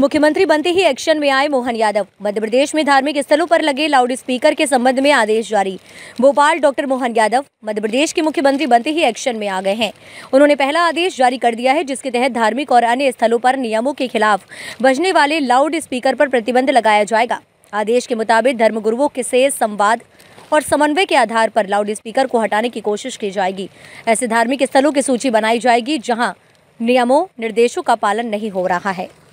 मुख्यमंत्री बनते ही एक्शन में आए मोहन यादव मध्य प्रदेश में धार्मिक स्थलों पर लगे लाउड स्पीकर के संबंध में आदेश जारी भोपाल डॉक्टर मोहन यादव मध्य प्रदेश के मुख्यमंत्री बनते ही एक्शन में आ गए हैं उन्होंने पहला आदेश जारी कर दिया है जिसके तहत धार्मिक और अन्य स्थलों पर नियमों के खिलाफ बजने वाले लाउड स्पीकर पर प्रतिबंध लगाया जाएगा आदेश के मुताबिक धर्मगुरुओं के से संवाद और समन्वय के आधार पर लाउड स्पीकर को हटाने की कोशिश की जाएगी ऐसे धार्मिक स्थलों की सूची बनाई जाएगी जहाँ नियमों निर्देशों का पालन नहीं हो रहा है